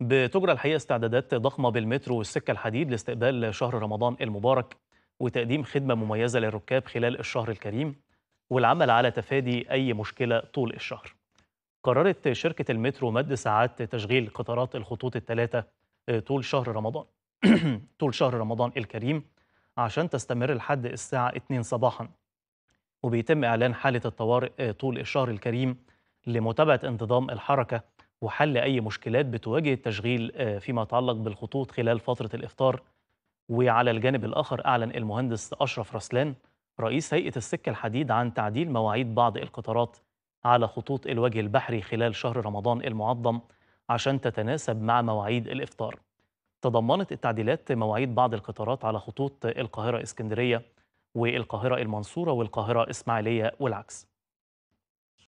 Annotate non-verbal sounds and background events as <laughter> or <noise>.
بتجرى الحقيقة استعدادات ضخمة بالمترو والسكة الحديد لاستقبال شهر رمضان المبارك وتقديم خدمة مميزة للركاب خلال الشهر الكريم والعمل على تفادي أي مشكلة طول الشهر قررت شركة المترو مد ساعات تشغيل قطارات الخطوط الثلاثة آه، طول شهر رمضان <clears throat> طول شهر رمضان الكريم عشان تستمر لحد الساعة 2 صباحا وبيتم إعلان حالة الطوارئ آه، طول الشهر الكريم لمتابعة انتظام الحركة وحل أي مشكلات بتواجه التشغيل آه، فيما يتعلق بالخطوط خلال فترة الإفطار وعلى الجانب الآخر أعلن المهندس أشرف رسلان رئيس هيئة السكة الحديد عن تعديل مواعيد بعض القطارات على خطوط الوجه البحري خلال شهر رمضان المعظم عشان تتناسب مع مواعيد الإفطار تضمنت التعديلات مواعيد بعض القطارات على خطوط القاهرة اسكندرية والقاهرة المنصورة والقاهرة إسماعيلية والعكس